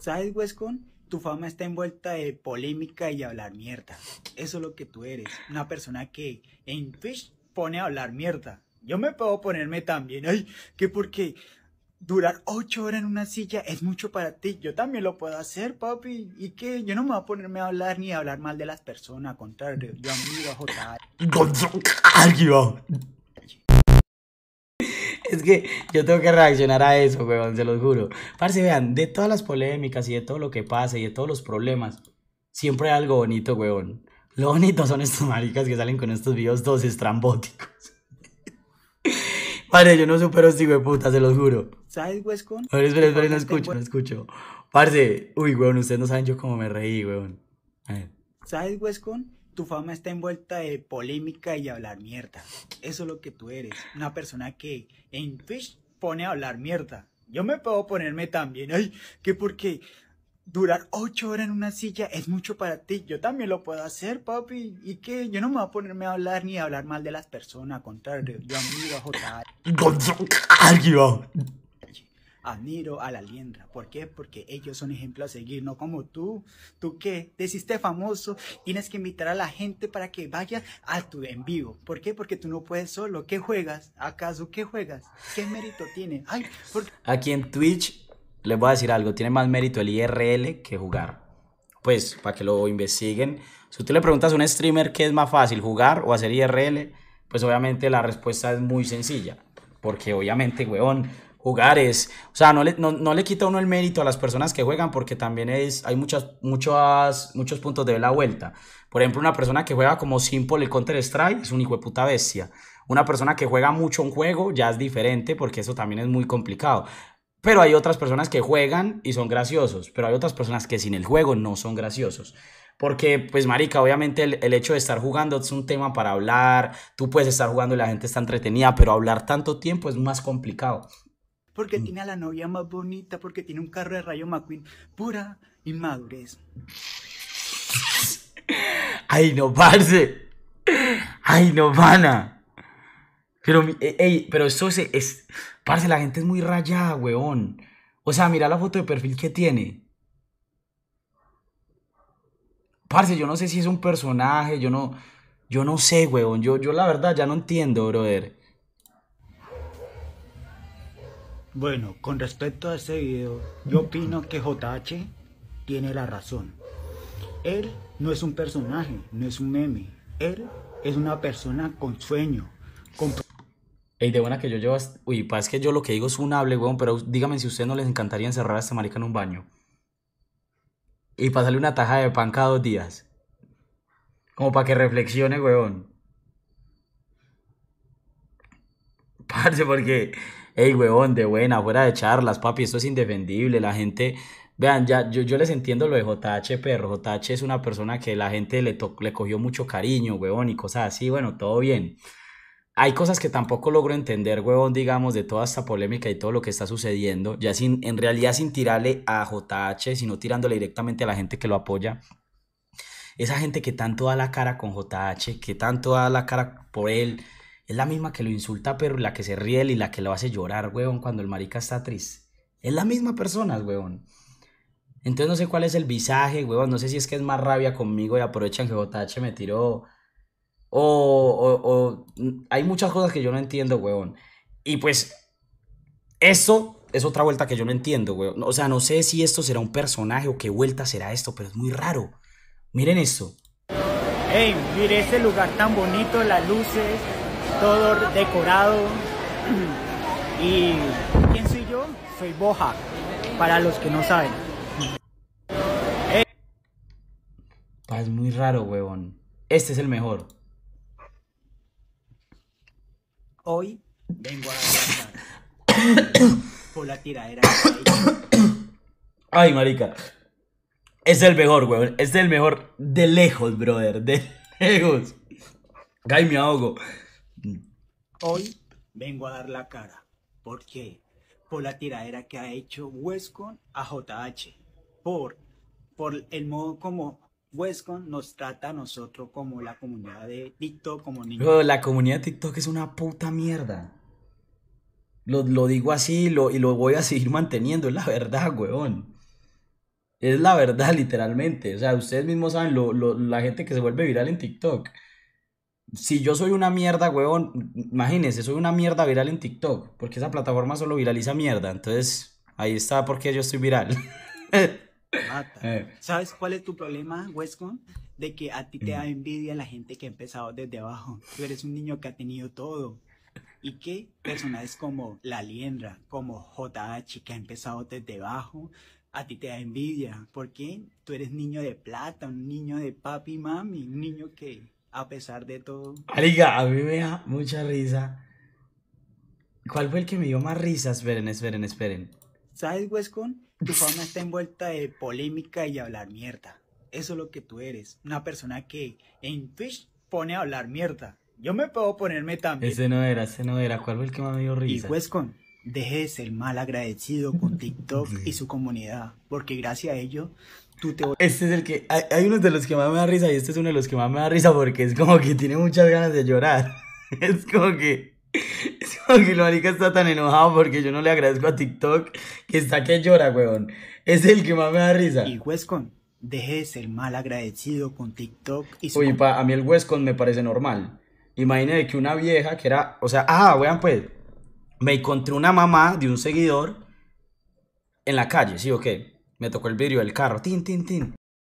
¿Sabes, Wescon? Tu fama está envuelta de polémica y hablar mierda. Eso es lo que tú eres. Una persona que en Twitch pone a hablar mierda. Yo me puedo ponerme también. Ay, que porque durar ocho horas en una silla es mucho para ti. Yo también lo puedo hacer, papi. ¿Y qué? Yo no me voy a ponerme a hablar ni a hablar mal de las personas. Al contrario, yo amigo a vamos. es que yo tengo que reaccionar a eso, weón, se los juro. Parce, vean, de todas las polémicas y de todo lo que pasa y de todos los problemas, siempre hay algo bonito, weón. Lo bonito son estos maricas que salen con estos videos todos estrambóticos. Parce, yo no supero este puta, se los juro. ¿Sabes, weón? Pues, espera, espera, no escucho, no escucho. Parce, uy, weón, ustedes no saben yo cómo me reí, weón. ¿Sabes, pues, tu fama está envuelta de polémica y hablar mierda. Eso es lo que tú eres. Una persona que en Twitch pone a hablar mierda. Yo me puedo ponerme también. Ay, que porque durar ocho horas en una silla es mucho para ti. Yo también lo puedo hacer, papi. ¿Y que Yo no me voy a ponerme a hablar ni a hablar mal de las personas. Al contrario, yo amigo a JR admiro a la liendra. ¿Por qué? Porque ellos son ejemplo a seguir, no como tú. Tú qué? te hiciste famoso, tienes que invitar a la gente para que vaya a tu en vivo. ¿Por qué? Porque tú no puedes solo. ¿Qué juegas? ¿Acaso qué juegas? ¿Qué mérito tiene? Ay, Aquí en Twitch les voy a decir algo, tiene más mérito el IRL que jugar. Pues para que lo investiguen. Si tú le preguntas a un streamer qué es más fácil, jugar o hacer IRL, pues obviamente la respuesta es muy sencilla. Porque obviamente, weón, jugares O sea, no le, no, le quita uno el mérito a las personas que juegan porque también es, hay muchas, muchas, muchos puntos de la vuelta. Por ejemplo, una persona que juega como simple el Counter Strike es un hijo de puta bestia. Una persona que juega mucho un juego ya es diferente porque eso también es muy complicado. Pero hay otras personas que juegan y son graciosos, pero hay otras personas que sin el juego no son graciosos. Porque, pues, marica, obviamente el, hecho de estar jugando es un tema para hablar. Tú puedes estar jugando y la gente está entretenida, pero hablar tanto tiempo es más complicado porque mm. tiene a la novia más bonita, porque tiene un carro de Rayo McQueen. Pura inmadurez. Ay, no, parce. Ay, no, pana. Pero, e, pero eso es. Parce, la gente es muy rayada, weón. O sea, mira la foto de perfil que tiene. Parce, yo no sé si es un personaje, yo no. Yo no sé, weón. Yo, yo la verdad ya no entiendo, brother. Bueno, con respecto a ese video, yo opino que JH tiene la razón. Él no es un personaje, no es un meme. Él es una persona con sueño, con... Ey, de buena que yo llevo... Uy, pa, es que yo lo que digo es un hable, weón, pero dígame si a ustedes no les encantaría encerrar a esta marica en un baño. Y pasarle una taja de pan cada dos días. Como para que reflexione, weón. Parece porque hey, huevón, de buena, fuera de charlas, papi, esto es indefendible, la gente... Vean, ya, yo, yo les entiendo lo de JH, pero JH es una persona que la gente le, le cogió mucho cariño, huevón, y cosas así. Bueno, todo bien. Hay cosas que tampoco logro entender, huevón, digamos, de toda esta polémica y todo lo que está sucediendo, ya sin, en realidad sin tirarle a JH, sino tirándole directamente a la gente que lo apoya. Esa gente que tanto da la cara con JH, que tanto da la cara por él, es la misma que lo insulta, pero la que se ríe y la que lo hace llorar, weón, cuando el marica está triste. Es la misma persona, weón. Entonces no sé cuál es el visaje, weón. No sé si es que es más rabia conmigo y aprovechan que JH me tiró. O, hay muchas cosas que yo no entiendo, weón. Y pues eso es otra vuelta que yo no entiendo, weón. O sea, no sé si esto será un personaje o qué vuelta será esto, pero es muy raro. Miren esto. Ey, mire ese lugar tan bonito, las luces, todo decorado. ¿Y quién soy yo? Soy Boja, para los que no saben. Ah, es muy raro, huevón. Este es el mejor. Hoy vengo a por la tiradera. Ay, marica. Es el mejor, weón. Es el mejor de lejos, brother. De lejos. Ay, me ahogo. Hoy vengo a dar la cara. ¿Por qué? Por la tiradera que ha hecho Westcon a JH. Por, por el modo como Westcon nos trata a nosotros como la comunidad de TikTok, como niños. la comunidad de TikTok es una puta mierda. Lo, digo así y lo voy a seguir manteniendo, es la verdad, weón. Es la verdad, literalmente. O sea, ustedes mismos saben la gente que se vuelve viral en TikTok si yo soy una mierda, huevón, imagínense, soy una mierda viral en TikTok, porque esa plataforma solo viraliza mierda, entonces ahí está porque yo estoy viral. Eh. ¿Sabes cuál es tu problema, Westcon? De que a ti te da mm. envidia la gente que ha empezado desde abajo. Tú eres un niño que ha tenido todo. Y que personajes como La Liendra, como JH, que ha empezado desde abajo, a ti te da envidia. Porque tú eres niño de plata, un niño de papi y mami, un niño que a pesar de todo. aliga a mí me da mucha risa. ¿Cuál fue el que me dio más risas? Esperen, esperen, esperen. ¿Sabes, Wescon? Tu fama está envuelta de polémica y hablar mierda. Eso es lo que tú eres. Una persona que en Twitch pone a hablar mierda. Yo me puedo ponerme también. Ese no era, ese no era. ¿Cuál fue el que más me dio risa? Y Wescon deje de ser mal agradecido con TikTok y su comunidad, porque gracias a ello tú te... Este es el que, hay, uno de los que más me da risa y este es uno de los que más me da risa porque es como que tiene muchas ganas de llorar. Es como que... Es como que lo está tan enojado porque yo no le agradezco a TikTok que está que llora, weón. Es el que más me da risa. Y Westcon, deje de ser mal agradecido con TikTok y su... Oye, a mí el Westcon me parece normal. Imagínate que una vieja que era, o sea, ah, weón, pues me encontré una mamá de un seguidor en la calle, ¿sí o qué? Me tocó el vidrio del carro, tin, tin, tin.